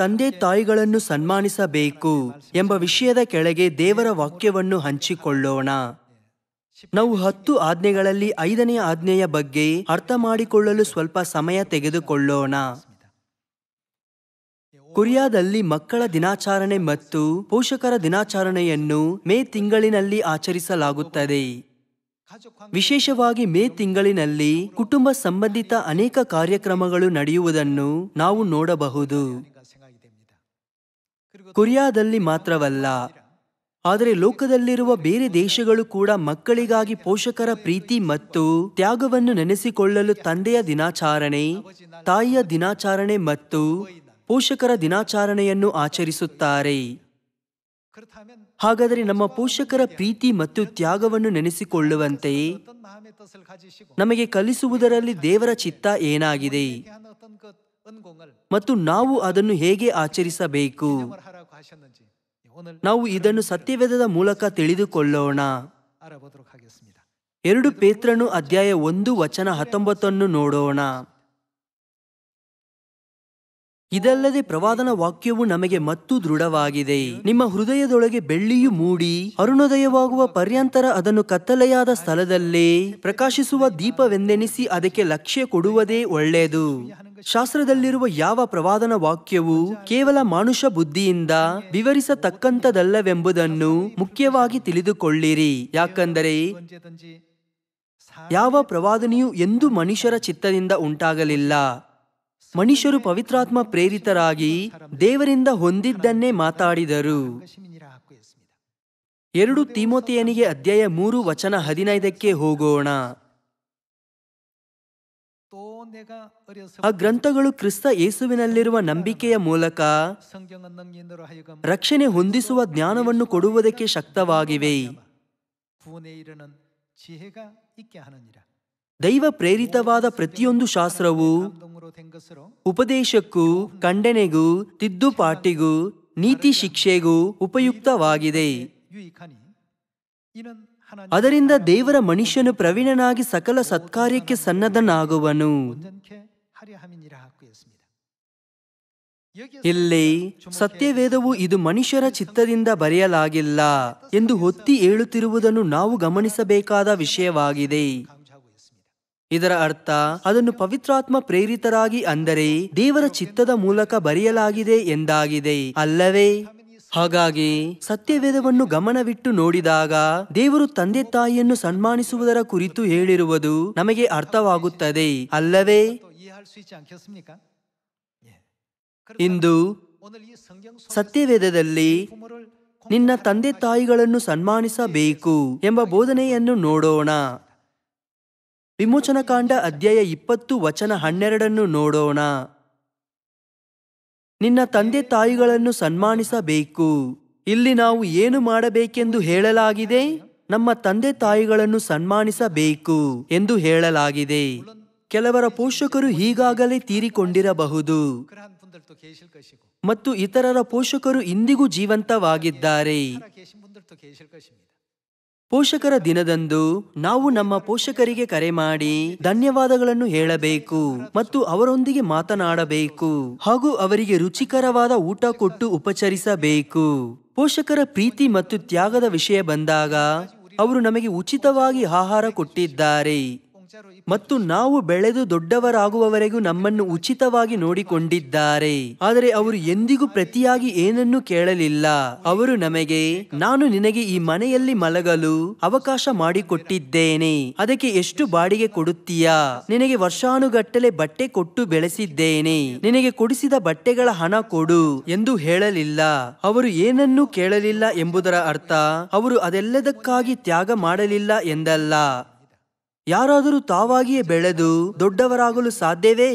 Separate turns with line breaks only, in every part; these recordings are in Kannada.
ತಂದೆ ತಾಯಿಗಳನ್ನು ಸನ್ಮಾನಿಸಬೇಕು ಎಂಬ ವಿಷಯದ ಕೆಳಗೆ ದೇವರ ವಾಕ್ಯವನ್ನು ಹಂಚಿಕೊಳ್ಳೋಣ ನಾವು ಹತ್ತು ಆಜ್ಞೆಗಳಲ್ಲಿ ಐದನೇ ಆಜ್ಞೆಯ ಬಗ್ಗೆ ಅರ್ಥ ಮಾಡಿಕೊಳ್ಳಲು ಸ್ವಲ್ಪ ಸಮಯ ತೆಗೆದುಕೊಳ್ಳೋಣ ಕೊರಿಯಾದಲ್ಲಿ ಮಕ್ಕಳ ದಿನಾಚರಣೆ ಮತ್ತು ಪೋಷಕರ ದಿನಾಚರಣೆಯನ್ನು ಮೇ ತಿಂಗಳಿನಲ್ಲಿ ಆಚರಿಸಲಾಗುತ್ತದೆ ವಿಶೇಷವಾಗಿ ಮೇ ತಿಂಗಳಿನಲ್ಲಿ ಕುಟುಂಬ ಸಂಬಂಧಿತ ಅನೇಕ ಕಾರ್ಯಕ್ರಮಗಳು ನಡೆಯುವುದನ್ನು ನಾವು ನೋಡಬಹುದು ಕೊರಿಯಾದಲ್ಲಿ ಮಾತ್ರವಲ್ಲ ಆದರೆ ಲೋಕದಲ್ಲಿರುವ ಬೇರೆ ದೇಶಗಳು ಕೂಡ ಮಕ್ಕಳಿಗಾಗಿ ಪೋಷಕರ ಪ್ರೀತಿ ಮತ್ತು ತ್ಯಾಗವನ್ನು ನೆನೆಸಿಕೊಳ್ಳಲು ತಂದೆಯ ದಿನಾಚರಣೆ ತಾಯಿಯ ದಿನಾಚರಣೆ ಮತ್ತು ಪೋಷಕರ ದಿನಾಚರಣೆಯನ್ನು ಆಚರಿಸುತ್ತಾರೆ ಹಾಗಾದರೆ ನಮ್ಮ ಪೋಷಕರ ಪ್ರೀತಿ ಮತ್ತು ತ್ಯಾಗವನ್ನು ನೆನೆಸಿಕೊಳ್ಳುವಂತೆ ನಮಗೆ ಕಲಿಸುವುದರಲ್ಲಿ ದೇವರ ಚಿತ್ತ ಏನಾಗಿದೆ ಮತ್ತು ನಾವು ಅದನ್ನು ಹೇಗೆ ಆಚರಿಸಬೇಕು ನಾವು ಇದನ್ನು ಸತ್ಯವೇದದ ಮೂಲಕ ತಿಳಿದುಕೊಳ್ಳೋಣ ಎರಡು ಪೇತ್ರನು ಅಧ್ಯಾಯ ಒಂದು ವಚನ ಹತ್ತೊಂಬತ್ತನ್ನು ನೋಡೋಣ ಇದಲ್ಲದೆ ಪ್ರವಾದನ ವಾಕ್ಯವು ನಮಗೆ ಮತ್ತೂ ದೃಢವಾಗಿದೆ ನಿಮ್ಮ ಹೃದಯದೊಳಗೆ ಬೆಳ್ಳಿಯು ಮೂಡಿ ಅರುಣೋದಯವಾಗುವ ಪರ್ಯಂತರ ಅದನ್ನು ಕತ್ತಲೆಯಾದ ಸ್ಥಳದಲ್ಲೇ ಪ್ರಕಾಶಿಸುವ ದೀಪವೆಂದೆನಿಸಿ ಅದಕ್ಕೆ ಲಕ್ಷ್ಯ ಕೊಡುವುದೇ ಒಳ್ಳೆಯದು ಶಾಸ್ತ್ರದಲ್ಲಿರುವ ಯಾವ ಪ್ರವಾದನ ವಾಕ್ಯವು ಕೇವಲ ಮಾನುಷ ಬುದ್ಧಿಯಿಂದ ವಿವರಿಸತಕ್ಕಂಥದಲ್ಲವೆಂಬುದನ್ನು ಮುಖ್ಯವಾಗಿ ತಿಳಿದುಕೊಳ್ಳಿರಿ ಯಾಕಂದರೆ ಯಾವ ಪ್ರವಾದನೆಯು ಎಂದೂ ಮನುಷ್ಯರ ಚಿತ್ತದಿಂದ ಉಂಟಾಗಲಿಲ್ಲ ಮನುಷ್ಯರು ಪವಿತ್ರಾತ್ಮ ಪ್ರೇರಿತರಾಗಿ ದೇವರಿಂದ ಹೊಂದಿದ್ದನ್ನೇ ಮಾತಾಡಿದರು ಎರಡು ತಿಮೋತಿಯನಿಗೆ ಅಧ್ಯಾಯ ಮೂರು ವಚನ ಹದಿನೈದಕ್ಕೆ ಹೋಗೋಣ ಆ ಗ್ರಂಥಗಳು ಕ್ರಿಸ್ತ ಯೇಸುವಿನಲ್ಲಿರುವ ನಂಬಿಕೆಯ ಮೂಲಕ ರಕ್ಷಣೆ ಹೊಂದಿಸುವ ಜ್ಞಾನವನ್ನು ಕೊಡುವುದಕ್ಕೆ ಶಕ್ತವಾಗಿವೆ ದೈವ ಪ್ರೇರಿತವಾದ ಪ್ರತಿಯೊಂದು ಶಾಸ್ತ್ರವು ಉಪದೇಶಕ್ಕೂ ಖಂಡನೆಗೂ ತಿದ್ದುಪಾಟಿಗೂ ನೀತಿ ಶಿಕ್ಷೆಗೂ ಉಪಯುಕ್ತವಾಗಿದೆ ಅದರಿಂದ ದೇವರ ಮನುಷ್ಯನು ಪ್ರವೀಣನಾಗಿ ಸಕಲ ಸತ್ಕಾರ್ಯಕ್ಕೆ ಸನ್ನದ್ಧನಾಗುವನು ಇಲ್ಲಿ ಸತ್ಯವೇದವು ಇದು ಮನುಷ್ಯರ ಚಿತ್ತದಿಂದ ಬರೆಯಲಾಗಿಲ್ಲ ಎಂದು ಹೊತ್ತಿ ಹೇಳುತ್ತಿರುವುದನ್ನು ನಾವು ಗಮನಿಸಬೇಕಾದ ವಿಷಯವಾಗಿದೆ ಇದರ ಅರ್ಥ ಅದನ್ನು ಪವಿತ್ರಾತ್ಮ ಪ್ರೇರಿತರಾಗಿ ಅಂದರೆ ದೇವರ ಚಿತ್ತದ ಮೂಲಕ ಬರೆಯಲಾಗಿದೆ ಎಂದಾಗಿದೆ ಅಲ್ಲವೇ ಹಾಗಾಗಿ ಸತ್ಯವೇದವನ್ನು ಗಮನವಿಟ್ಟು ನೋಡಿದಾಗ ದೇವರು ತಂದೆ ತಾಯಿಯನ್ನು ಸನ್ಮಾನಿಸುವುದರ ಕುರಿತು ಹೇಳಿರುವುದು ನಮಗೆ ಅರ್ಥವಾಗುತ್ತದೆ ಅಲ್ಲವೇ ಇಂದು ಸತ್ಯವೇದದಲ್ಲಿ ನಿನ್ನ ತಂದೆ ತಾಯಿಗಳನ್ನು ಸನ್ಮಾನಿಸಬೇಕು ಎಂಬ ಬೋಧನೆಯನ್ನು ನೋಡೋಣ ವಿಮೋಚನಕಾಂಡ ಅಧ್ಯಾಯ ಇಪ್ಪತ್ತು ವಚನ ಹನ್ನೆರಡನ್ನು ನೋಡೋಣ ನಿನ್ನ ತಂದೆ ತಾಯಿಗಳನ್ನು ಸನ್ಮಾನಿಸಬೇಕು ಇಲ್ಲಿ ನಾವು ಏನು ಮಾಡಬೇಕೆಂದು ಹೇಳಲಾಗಿದೆ ನಮ್ಮ ತಂದೆ ತಾಯಿಗಳನ್ನು ಸನ್ಮಾನಿಸಬೇಕು ಎಂದು ಹೇಳಲಾಗಿದೆ ಕೆಲವರ ಪೋಷಕರು ಈಗಾಗಲೇ ತೀರಿಕೊಂಡಿರಬಹುದು ಮತ್ತು ಇತರರ ಪೋಷಕರು ಇಂದಿಗೂ ಜೀವಂತವಾಗಿದ್ದಾರೆ ಪೋಷಕರ ದಿನದಂದು ನಾವು ನಮ್ಮ ಪೋಷಕರಿಗೆ ಕರೆ ಮಾಡಿ ಧನ್ಯವಾದಗಳನ್ನು ಹೇಳಬೇಕು ಮತ್ತು ಅವರೊಂದಿಗೆ ಮಾತನಾಡಬೇಕು ಹಾಗೂ ಅವರಿಗೆ ರುಚಿಕರವಾದ ಊಟ ಕೊಟ್ಟು ಉಪಚರಿಸಬೇಕು ಪೋಷಕರ ಪ್ರೀತಿ ಮತ್ತು ತ್ಯಾಗದ ವಿಷಯ ಬಂದಾಗ ಅವರು ನಮಗೆ ಉಚಿತವಾಗಿ ಆಹಾರ ಕೊಟ್ಟಿದ್ದಾರೆ ಮತ್ತು ನಾವು ಬೆಳೆದು ದೊಡ್ಡವರಾಗುವವರೆಗೂ ನಮ್ಮನ್ನು ಉಚಿತವಾಗಿ ನೋಡಿಕೊಂಡಿದ್ದಾರೆ ಆದರೆ ಅವರು ಎಂದಿಗೂ ಪ್ರತಿಯಾಗಿ ಏನನ್ನೂ ಕೇಳಲಿಲ್ಲ ಅವರು ನಮಗೆ ನಾನು ನಿನಗೆ ಈ ಮನೆಯಲ್ಲಿ ಮಲಗಲು ಅವಕಾಶ ಮಾಡಿಕೊಟ್ಟಿದ್ದೇನೆ ಅದಕ್ಕೆ ಎಷ್ಟು ಬಾಡಿಗೆ ಕೊಡುತ್ತೀಯಾ ನಿನಗೆ ವರ್ಷಾನುಗಟ್ಟಲೆ ಬಟ್ಟೆ ಕೊಟ್ಟು ಬೆಳೆಸಿದ್ದೇನೆ ನಿನಗೆ ಕೊಡಿಸಿದ ಬಟ್ಟೆಗಳ ಹಣ ಕೊಡು ಎಂದು ಹೇಳಲಿಲ್ಲ ಅವರು ಏನನ್ನೂ ಕೇಳಲಿಲ್ಲ ಎಂಬುದರ ಅರ್ಥ ಅವರು ಅದೆಲ್ಲದಕ್ಕಾಗಿ ತ್ಯಾಗ ಮಾಡಲಿಲ್ಲ ಎಂದಲ್ಲ ಯಾರಾದರೂ ತಾವಾಗಿಯೇ ಬೆಳೆದು ದೊಡ್ಡವರಾಗಲು ಸಾಧ್ಯವೇ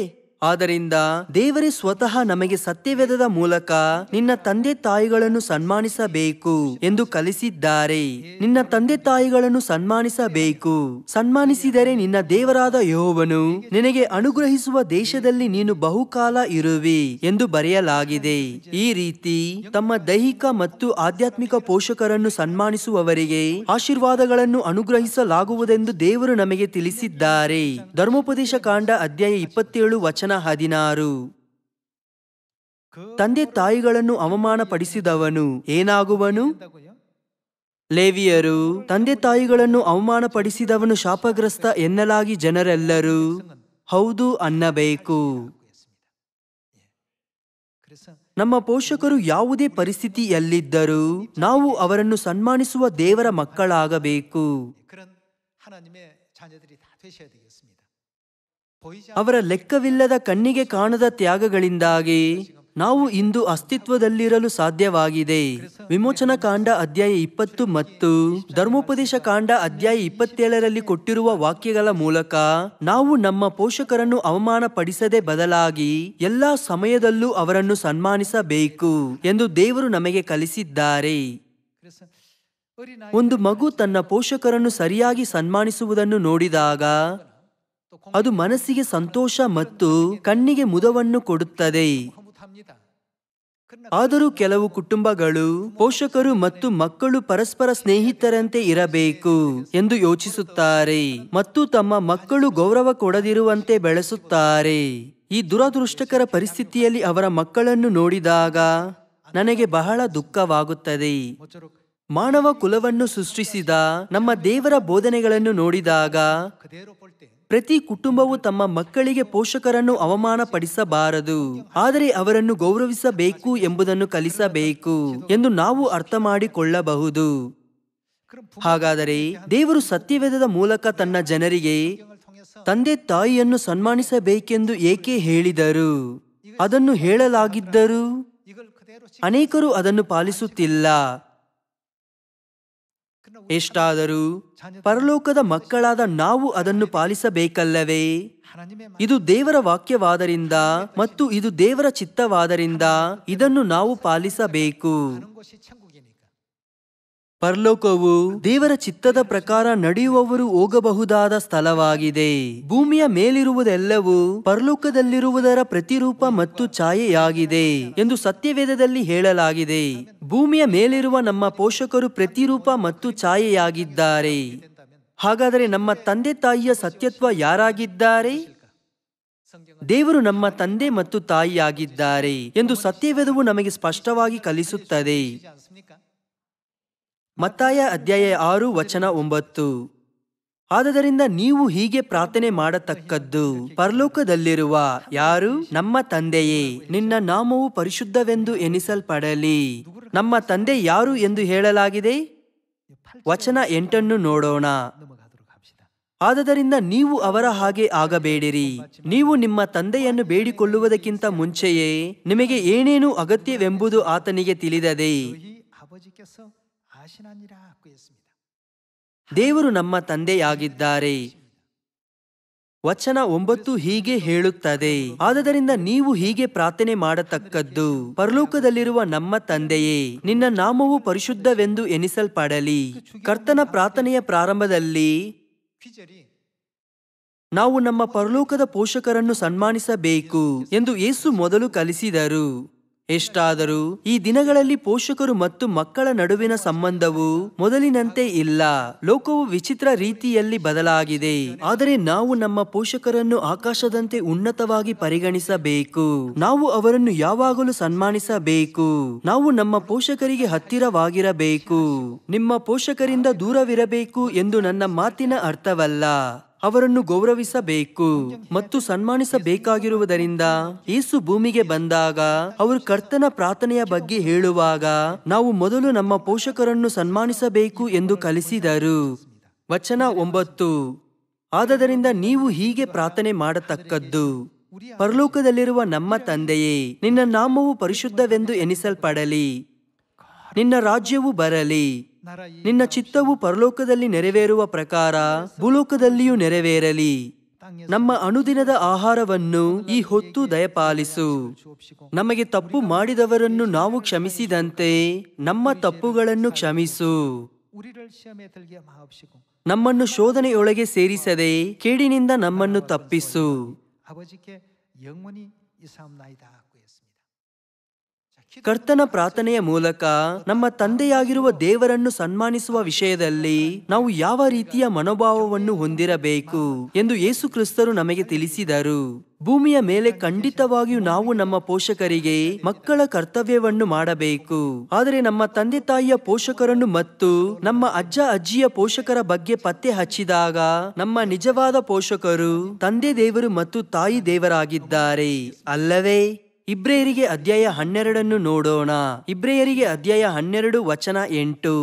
ಆದ್ದರಿಂದ ದೇವರೇ ಸ್ವತಃ ನಮಗೆ ಸತ್ಯವೇದದ ಮೂಲಕ ನಿನ್ನ ತಂದೆ ತಾಯಿಗಳನ್ನು ಸನ್ಮಾನಿಸಬೇಕು ಎಂದು ಕಲಿಸಿದ್ದಾರೆ ನಿನ್ನ ತಂದೆ ತಾಯಿಗಳನ್ನು ಸನ್ಮಾನಿಸಬೇಕು ಸನ್ಮಾನಿಸಿದರೆ ನಿನ್ನ ದೇವರಾದ ಯೋವನು ನಿನಗೆ ಅನುಗ್ರಹಿಸುವ ದೇಶದಲ್ಲಿ ನೀನು ಬಹುಕಾಲ ಇರುವೆ ಎಂದು ಬರೆಯಲಾಗಿದೆ ಈ ರೀತಿ ತಮ್ಮ ದೈಹಿಕ ಮತ್ತು ಆಧ್ಯಾತ್ಮಿಕ ಪೋಷಕರನ್ನು ಸನ್ಮಾನಿಸುವವರಿಗೆ ಆಶೀರ್ವಾದಗಳನ್ನು ಅನುಗ್ರಹಿಸಲಾಗುವುದೆಂದು ದೇವರು ನಮಗೆ ತಿಳಿಸಿದ್ದಾರೆ ಧರ್ಮೋಪದೇಶ ಕಾಂಡ ಅಧ್ಯಾಯ ಇಪ್ಪತ್ತೇಳು ವಚನ ಹದಿನಾರು ತಂದೆ ತಾಯಿಗಳನ್ನು ಅವಮಾನಪಡಿಸಿದವನು ಏನಾಗುವನು ಲೇವಿಯರು ತಂದೆ ತಾಯಿಗಳನ್ನು ಅವಮಾನಪಡಿಸಿದವನು ಶಾಪಗ್ರಸ್ತ ಎನ್ನಲಾಗಿ ಜನರೆಲ್ಲರೂ ಹೌದು ಅನ್ನಬೇಕು ನಮ್ಮ ಪೋಷಕರು ಯಾವುದೇ ಪರಿಸ್ಥಿತಿಯಲ್ಲಿದ್ದರೂ ನಾವು ಅವರನ್ನು ಸನ್ಮಾನಿಸುವ ದೇವರ ಮಕ್ಕಳಾಗಬೇಕು ಅವರ ಲೆಕ್ಕವಿಲ್ಲದ ಕಣ್ಣಿಗೆ ಕಾಣದ ತ್ಯಾಗಗಳಿಂದಾಗಿ ನಾವು ಇಂದು ಅಸ್ತಿತ್ವದಲ್ಲಿರಲು ಸಾಧ್ಯವಾಗಿದೆ ವಿಮೋಚನಾ ಕಾಂಡ ಅಧ್ಯಾಯ ಇಪ್ಪತ್ತು ಮತ್ತು ಧರ್ಮೋಪದೇಶ ಕಾಂಡ ಅಧ್ಯಾಯ ಇಪ್ಪತ್ತೇಳರಲ್ಲಿ ಕೊಟ್ಟಿರುವ ವಾಕ್ಯಗಳ ಮೂಲಕ ನಾವು ನಮ್ಮ ಪೋಷಕರನ್ನು ಅವಮಾನಪಡಿಸದೆ ಬದಲಾಗಿ ಎಲ್ಲಾ ಸಮಯದಲ್ಲೂ ಅವರನ್ನು ಸನ್ಮಾನಿಸಬೇಕು ಎಂದು ದೇವರು ನಮಗೆ ಕಲಿಸಿದ್ದಾರೆ ಒಂದು ಮಗು ತನ್ನ ಪೋಷಕರನ್ನು ಸರಿಯಾಗಿ ಸನ್ಮಾನಿಸುವುದನ್ನು ನೋಡಿದಾಗ ಅದು ಮನಸ್ಸಿಗೆ ಸಂತೋಷ ಮತ್ತು ಕಣ್ಣಿಗೆ ಮುದವನ್ನು ಕೊಡುತ್ತದೆ ಆದರೂ ಕೆಲವು ಕುಟುಂಬಗಳು ಪೋಷಕರು ಮತ್ತು ಮಕ್ಕಳು ಪರಸ್ಪರ ಸ್ನೇಹಿತರಂತೆ ಇರಬೇಕು ಎಂದು ಯೋಚಿಸುತ್ತಾರೆ ಮತ್ತು ತಮ್ಮ ಮಕ್ಕಳು ಗೌರವ ಕೊಡದಿರುವಂತೆ ಬೆಳೆಸುತ್ತಾರೆ ಈ ದುರದೃಷ್ಟಕರ ಪರಿಸ್ಥಿತಿಯಲ್ಲಿ ಅವರ ಮಕ್ಕಳನ್ನು ನೋಡಿದಾಗ ನನಗೆ ಬಹಳ ದುಃಖವಾಗುತ್ತದೆ ಮಾನವ ಕುಲವನ್ನು ಸೃಷ್ಟಿಸಿದ ನಮ್ಮ ದೇವರ ಬೋಧನೆಗಳನ್ನು ನೋಡಿದಾಗ ಪ್ರತಿ ಕುಟುಂಬವು ತಮ್ಮ ಮಕ್ಕಳಿಗೆ ಪೋಷಕರನ್ನು ಅವಮಾನಪಡಿಸಬಾರದು ಆದರೆ ಅವರನ್ನು ಗೌರವಿಸಬೇಕು ಎಂಬುದನ್ನು ಕಲಿಸಬೇಕು ಎಂದು ನಾವು ಅರ್ಥ ಮಾಡಿಕೊಳ್ಳಬಹುದು ಹಾಗಾದರೆ ದೇವರು ಸತ್ಯವೇದದ ಮೂಲಕ ತನ್ನ ಜನರಿಗೆ ತಂದೆ ತಾಯಿಯನ್ನು ಸನ್ಮಾನಿಸಬೇಕೆಂದು ಏಕೆ ಹೇಳಿದರು ಅದನ್ನು ಹೇಳಲಾಗಿದ್ದರು ಅನೇಕರು ಅದನ್ನು ಪಾಲಿಸುತ್ತಿಲ್ಲ ಎಷ್ಟಾದರೂ ಪರಲೋಕದ ಮಕ್ಕಳಾದ ನಾವು ಅದನ್ನು ಪಾಲಿಸಬೇಕಲ್ಲವೇ ಇದು ದೇವರ ವಾಕ್ಯವಾದರಿಂದ ಮತ್ತು ಇದು ದೇವರ ಚಿತ್ತವಾದರಿಂದ ಇದನ್ನು ನಾವು ಪಾಲಿಸಬೇಕು ಪರಲೋಕವು ದೇವರ ಚಿತ್ತದ ಪ್ರಕಾರ ನಡೆಯುವವರು ಹೋಗಬಹುದಾದ ಸ್ಥಳವಾಗಿದೆ ಭೂಮಿಯ ಮೇಲಿರುವುದೆಲ್ಲವೂ ಪರಲೋಕದಲ್ಲಿರುವುದರ ಪ್ರತಿರೂಪ ಮತ್ತು ಛಾಯೆಯಾಗಿದೆ ಎಂದು ಸತ್ಯವೇದದಲ್ಲಿ ಹೇಳಲಾಗಿದೆ ಭೂಮಿಯ ಮೇಲಿರುವ ನಮ್ಮ ಪೋಷಕರು ಪ್ರತಿರೂಪ ಮತ್ತು ಛಾಯೆಯಾಗಿದ್ದಾರೆ ಹಾಗಾದರೆ ನಮ್ಮ ತಂದೆ ತಾಯಿಯ ಸತ್ಯತ್ವ ಯಾರಾಗಿದ್ದಾರೆ ದೇವರು ನಮ್ಮ ತಂದೆ ಮತ್ತು ತಾಯಿಯಾಗಿದ್ದಾರೆ ಎಂದು ಸತ್ಯವೇದವು ನಮಗೆ ಸ್ಪಷ್ಟವಾಗಿ ಕಲಿಸುತ್ತದೆ ಮತ್ತಾಯ ಅಧ್ಯಾಯ ಆರು ವಚನ ಒಂಬತ್ತು ಆದ್ದರಿಂದ ನೀವು ಹೀಗೆ ಪ್ರಾರ್ಥನೆ ಮಾಡತಕ್ಕದ್ದು ಪರಲೋಕದಲ್ಲಿರುವ ಯಾರು ನಮ್ಮ ತಂದೆಯೇ ನಿನ್ನ ನಾಮವು ಪರಿಶುದ್ಧವೆಂದು ಎನಿಸಲ್ಪಡಲಿ ನಮ್ಮ ತಂದೆ ಯಾರು ಎಂದು ಹೇಳಲಾಗಿದೆ ವಚನ ಎಂಟನ್ನು ನೋಡೋಣ ಆದ್ದರಿಂದ ನೀವು ಅವರ ಹಾಗೆ ಆಗಬೇಡಿರಿ ನೀವು ನಿಮ್ಮ ತಂದೆಯನ್ನು ಬೇಡಿಕೊಳ್ಳುವುದಕ್ಕಿಂತ ಮುಂಚೆಯೇ ನಿಮಗೆ ಏನೇನು ಅಗತ್ಯವೆಂಬುದು ಆತನಿಗೆ ತಿಳಿದದೆ ದೇವರು ನಮ್ಮ ತಂದೆಯಾಗಿದ್ದಾರೆ ವಚನ ಒಂಬತ್ತು ಹೀಗೆ ಹೇಳುತ್ತದೆ ಆದ್ದರಿಂದ ನೀವು ಹೀಗೆ ಪ್ರಾರ್ಥನೆ ಮಾಡತಕ್ಕದ್ದು ಪರಲೋಕದಲ್ಲಿರುವ ನಮ್ಮ ತಂದೆಯೇ ನಿನ್ನ ನಾಮವು ಪರಿಶುದ್ಧವೆಂದು ಎನಿಸಲ್ಪಡಲಿ ಕರ್ತನ ಪ್ರಾರ್ಥನೆಯ ಪ್ರಾರಂಭದಲ್ಲಿ ನಾವು ನಮ್ಮ ಪರಲೋಕದ ಪೋಷಕರನ್ನು ಸನ್ಮಾನಿಸಬೇಕು ಎಂದು ಯೇಸು ಮೊದಲು ಕಲಿಸಿದರು ಎಷ್ಟಾದರೂ ಈ ದಿನಗಳಲ್ಲಿ ಪೋಷಕರು ಮತ್ತು ಮಕ್ಕಳ ನಡುವಿನ ಸಂಬಂಧವು ಮೊದಲಿನಂತೆ ಇಲ್ಲ ಲೋಕವು ವಿಚಿತ್ರ ರೀತಿಯಲ್ಲಿ ಬದಲಾಗಿದೆ ಆದರೆ ನಾವು ನಮ್ಮ ಪೋಷಕರನ್ನು ಆಕಾಶದಂತೆ ಉನ್ನತವಾಗಿ ಪರಿಗಣಿಸಬೇಕು ನಾವು ಅವರನ್ನು ಯಾವಾಗಲೂ ಸನ್ಮಾನಿಸಬೇಕು ನಾವು ನಮ್ಮ ಪೋಷಕರಿಗೆ ಹತ್ತಿರವಾಗಿರಬೇಕು ನಿಮ್ಮ ಪೋಷಕರಿಂದ ದೂರವಿರಬೇಕು ಎಂದು ನನ್ನ ಮಾತಿನ ಅರ್ಥವಲ್ಲ ಅವರನ್ನು ಗೌರವಿಸಬೇಕು ಮತ್ತು ಸನ್ಮಾನಿಸಬೇಕಾಗಿರುವುದರಿಂದ ಯೇಸು ಭೂಮಿಗೆ ಬಂದಾಗ ಅವರು ಕರ್ತನ ಪ್ರಾರ್ಥನೆಯ ಬಗ್ಗೆ ಹೇಳುವಾಗ ನಾವು ಮೊದಲು ನಮ್ಮ ಪೋಷಕರನ್ನು ಸನ್ಮಾನಿಸಬೇಕು ಎಂದು ಕಲಿಸಿದರು ವಚನ ಒಂಬತ್ತು ಆದ್ದರಿಂದ ನೀವು ಹೀಗೆ ಪ್ರಾರ್ಥನೆ ಮಾಡತಕ್ಕದ್ದು ಪರಲೋಕದಲ್ಲಿರುವ ನಮ್ಮ ತಂದೆಯೇ ನಿನ್ನ ನಾಮವು ಪರಿಶುದ್ಧವೆಂದು ಎನಿಸಲ್ಪಡಲಿ ನಿನ್ನ ರಾಜ್ಯವು ಬರಲಿ ನಿನ್ನ ಚಿತ್ತವು ಪರಲೋಕದಲ್ಲಿ ನೆರವೇರುವ ಪ್ರಕಾರ ಭೂಲೋಕದಲ್ಲಿಯೂ ನೆರವೇರಲಿ ನಮ್ಮ ಅನುದಿನದ ಆಹಾರವನ್ನು ಈ ಹೊತ್ತು ದಯಪಾಲಿಸು ನಮಗೆ ತಪ್ಪು ಮಾಡಿದವರನ್ನು ನಾವು ಕ್ಷಮಿಸಿದಂತೆ ನಮ್ಮ ತಪ್ಪುಗಳನ್ನು ಕ್ಷಮಿಸು ನಮ್ಮನ್ನು ಶೋಧನೆಯೊಳಗೆ ಸೇರಿಸದೆ ಕೇಡಿನಿಂದ ನಮ್ಮನ್ನು ತಪ್ಪಿಸು ಕರ್ತನ ಪ್ರಾರ್ಥನೆಯ ಮೂಲಕ ನಮ್ಮ ತಂದೆಯಾಗಿರುವ ದೇವರನ್ನು ಸನ್ಮಾನಿಸುವ ವಿಷಯದಲ್ಲಿ ನಾವು ಯಾವ ರೀತಿಯ ಮನೋಭಾವವನ್ನು ಹೊಂದಿರಬೇಕು ಎಂದು ಯೇಸು ಕ್ರಿಸ್ತರು ನಮಗೆ ತಿಳಿಸಿದರು ಭೂಮಿಯ ಮೇಲೆ ಖಂಡಿತವಾಗಿಯೂ ನಾವು ನಮ್ಮ ಪೋಷಕರಿಗೆ ಮಕ್ಕಳ ಕರ್ತವ್ಯವನ್ನು ಮಾಡಬೇಕು ಆದರೆ ನಮ್ಮ ತಂದೆ ತಾಯಿಯ ಪೋಷಕರನ್ನು ಮತ್ತು ನಮ್ಮ ಅಜ್ಜ ಅಜ್ಜಿಯ ಪೋಷಕರ ಬಗ್ಗೆ ಪತ್ತೆ ಹಚ್ಚಿದಾಗ ನಮ್ಮ ನಿಜವಾದ ಪೋಷಕರು ತಂದೆ ದೇವರು ಮತ್ತು ತಾಯಿ ದೇವರಾಗಿದ್ದಾರೆ ಅಲ್ಲವೇ ಇಬ್ರೇಯರಿಗೆ ಅಧ್ಯಾಯ ಹನ್ನೆರಡನ್ನು ನೋಡೋಣ ಇಬ್ರೇಯರಿಗೆ ಅಧ್ಯಾಯ ಹನ್ನೆರಡು ವಚನ ಎಂಟು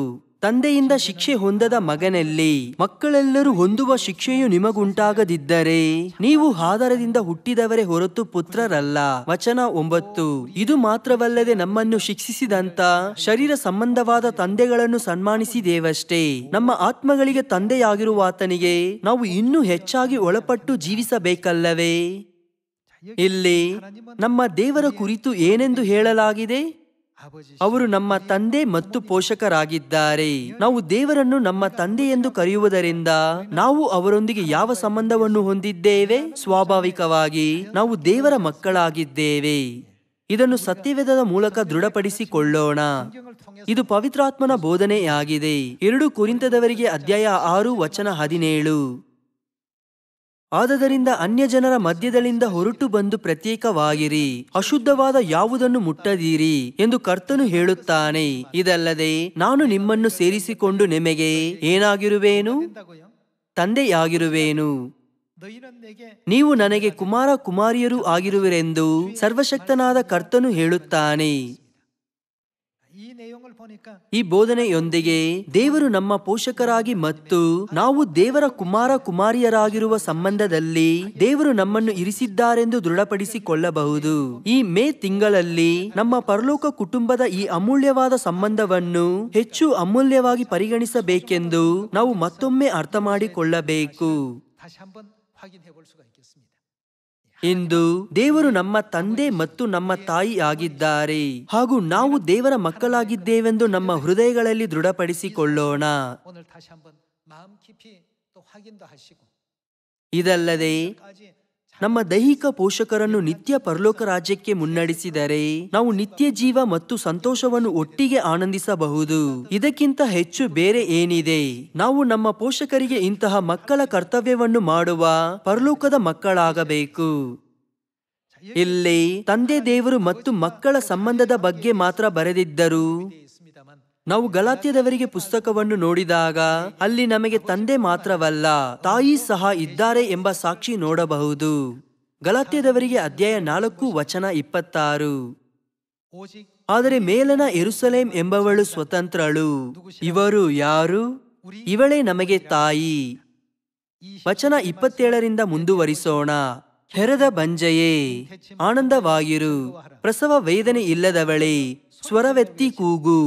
ತಂದೆಯಿಂದ ಶಿಕ್ಷೆ ಹೊಂದದ ಮಗನಲ್ಲಿ ಮಕ್ಕಳೆಲ್ಲರೂ ಹೊಂದುವ ಶಿಕ್ಷೆಯು ನಿಮಗುಂಟಾಗದಿದ್ದರೆ ನೀವು ಆಧಾರದಿಂದ ಹುಟ್ಟಿದವರೇ ಹೊರತು ಪುತ್ರರಲ್ಲ ವಚನ ಒಂಬತ್ತು ಇದು ಮಾತ್ರವಲ್ಲದೆ ನಮ್ಮನ್ನು ಶಿಕ್ಷಿಸಿದಂತ ಶರೀರ ಸಂಬಂಧವಾದ ತಂದೆಗಳನ್ನು ಸನ್ಮಾನಿಸಿದೇವಷ್ಟೇ ನಮ್ಮ ಆತ್ಮಗಳಿಗೆ ತಂದೆಯಾಗಿರುವ ಆತನಿಗೆ ನಾವು ಇನ್ನೂ ಹೆಚ್ಚಾಗಿ ಒಳಪಟ್ಟು ಜೀವಿಸಬೇಕಲ್ಲವೇ ಇಲ್ಲಿ ನಮ್ಮ ದೇವರ ಕುರಿತು ಏನೆಂದು ಹೇಳಲಾಗಿದೆ ಅವರು ನಮ್ಮ ತಂದೆ ಮತ್ತು ಪೋಷಕರಾಗಿದ್ದಾರೆ ನಾವು ದೇವರನ್ನು ನಮ್ಮ ತಂದೆ ಎಂದು ಕರೆಯುವುದರಿಂದ ನಾವು ಅವರೊಂದಿಗೆ ಯಾವ ಸಂಬಂಧವನ್ನು ಹೊಂದಿದ್ದೇವೆ ಸ್ವಾಭಾವಿಕವಾಗಿ ನಾವು ದೇವರ ಮಕ್ಕಳಾಗಿದ್ದೇವೆ ಇದನ್ನು ಸತ್ಯವೇದದ ಮೂಲಕ ದೃಢಪಡಿಸಿಕೊಳ್ಳೋಣ ಇದು ಪವಿತ್ರಾತ್ಮನ ಬೋಧನೆಯಾಗಿದೆ ಎರಡು ಕುರಿತದವರಿಗೆ ಅಧ್ಯಾಯ ಆರು ವಚನ ಹದಿನೇಳು ಅನ್ಯ ಜನರ ಮಧ್ಯದಲ್ಲಿಂದ ಹೊರಟು ಬಂದು ಪ್ರತ್ಯೇಕವಾಗಿರಿ ಅಶುದ್ಧವಾದ ಯಾವುದನ್ನು ಮುಟ್ಟದೀರಿ ಎಂದು ಕರ್ತನು ಹೇಳುತ್ತಾನೆ ಇದಲ್ಲದೆ ನಾನು ನಿಮ್ಮನ್ನು ಸೇರಿಸಿಕೊಂಡು ನಿಮಗೆ ಏನಾಗಿರುವೇನು ತಂದೆಯಾಗಿರುವೇನು ನೀವು ನನಗೆ ಕುಮಾರ ಕುಮಾರಿಯರು ಆಗಿರುವರೆಂದು ಸರ್ವಶಕ್ತನಾದ ಕರ್ತನು ಹೇಳುತ್ತಾನೆ ಈ ಬೋಧನೆಯೊಂದಿಗೆ ದೇವರು ನಮ್ಮ ಪೋಷಕರಾಗಿ ಮತ್ತು ನಾವು ದೇವರ ಕುಮಾರ ಕುಮಾರಿಯರಾಗಿರುವ ಸಂಬಂಧದಲ್ಲಿ ದೇವರು ನಮ್ಮನ್ನು ಇರಿಸಿದ್ದಾರೆಂದು ದೃಢಪಡಿಸಿಕೊಳ್ಳಬಹುದು ಈ ಮೇ ತಿಂಗಳಲ್ಲಿ ನಮ್ಮ ಪರಲೋಕ ಕುಟುಂಬದ ಈ ಅಮೂಲ್ಯವಾದ ಸಂಬಂಧವನ್ನು ಹೆಚ್ಚು ಅಮೂಲ್ಯವಾಗಿ ಪರಿಗಣಿಸಬೇಕೆಂದು ನಾವು ಮತ್ತೊಮ್ಮೆ ಅರ್ಥ ಮಾಡಿಕೊಳ್ಳಬೇಕು ಇಂದು ದೇವರು ನಮ್ಮ ತಂದೆ ಮತ್ತು ನಮ್ಮ ತಾಯಿ ಆಗಿದ್ದಾರೆ ಹಾಗೂ ನಾವು ದೇವರ ಮಕ್ಕಳಾಗಿದ್ದೇವೆಂದು ನಮ್ಮ ಹೃದಯಗಳಲ್ಲಿ ದೃಢಪಡಿಸಿಕೊಳ್ಳೋಣ ಇದಲ್ಲದೆ ನಮ್ಮ ದೈಹಿಕ ಪೋಷಕರನ್ನು ನಿತ್ಯ ಪರಲೋಕ ರಾಜ್ಯಕ್ಕೆ ಮುನ್ನಡೆಸಿದರೆ ನಾವು ನಿತ್ಯ ಜೀವ ಮತ್ತು ಸಂತೋಷವನ್ನು ಒಟ್ಟಿಗೆ ಆನಂದಿಸಬಹುದು ಇದಕ್ಕಿಂತ ಹೆಚ್ಚು ಬೇರೆ ಏನಿದೆ ನಾವು ನಮ್ಮ ಪೋಷಕರಿಗೆ ಇಂತಹ ಮಕ್ಕಳ ಕರ್ತವ್ಯವನ್ನು ಮಾಡುವ ಪರಲೋಕದ ಮಕ್ಕಳಾಗಬೇಕು ಇಲ್ಲಿ ತಂದೆ ದೇವರು ಮತ್ತು ಮಕ್ಕಳ ಸಂಬಂಧದ ಬಗ್ಗೆ ಮಾತ್ರ ಬರೆದಿದ್ದರು ನಾವು ಗಲಾತ್ಯದವರಿಗೆ ಪುಸ್ತಕವನ್ನು ನೋಡಿದಾಗ ಅಲ್ಲಿ ನಮಗೆ ತಂದೆ ಮಾತ್ರವಲ್ಲ ತಾಯಿ ಸಹ ಇದ್ದಾರೆ ಎಂಬ ಸಾಕ್ಷಿ ನೋಡಬಹುದು ಗಲಾತ್ಯದವರಿಗೆ ಅಧ್ಯಾಯ ನಾಲ್ಕು ವಚನ ಇಪ್ಪತ್ತಾರು ಆದರೆ ಮೇಲನ ಎರುಸಲೇಂ ಎಂಬವಳು ಸ್ವತಂತ್ರಳು ಇವರು ಯಾರು ಇವಳೇ ನಮಗೆ ತಾಯಿ ವಚನ ಇಪ್ಪತ್ತೇಳರಿಂದ ಮುಂದುವರಿಸೋಣ ಹೆರದ ಬಂಜೆಯೇ ಆನಂದವಾಗಿರು ಪ್ರಸವ ವೇದನೆ ಇಲ್ಲದವಳೇ ಸ್ವರವೆತ್ತಿ ಕೂಗು